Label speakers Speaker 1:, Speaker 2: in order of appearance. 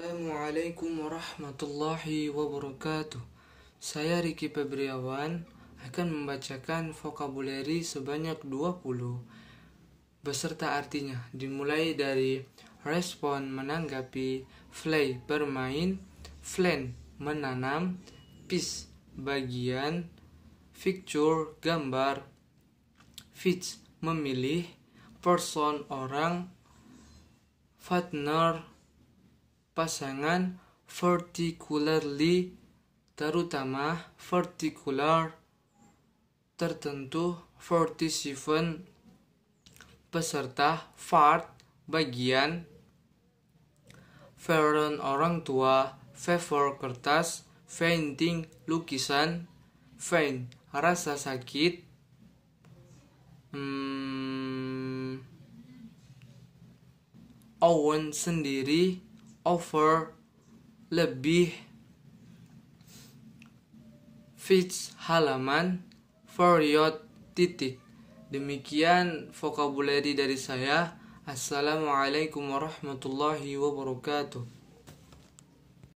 Speaker 1: Assalamualaikum warahmatullahi wabarakatuh. Saya Riki Pebriawan akan membacakan vocabulary sebanyak 20 beserta artinya dimulai dari respon menanggapi, play bermain, flan menanam, piece bagian, picture gambar, fits memilih, person orang, partner pasangan particularly terutama particular tertentu 47 peserta part bagian Veron orang tua Favor kertas Fainting lukisan Faint rasa sakit hmm, Owen sendiri over lebih fits halaman for your titik. Demikian vocabulary dari saya. Assalamualaikum warahmatullahi wabarakatuh.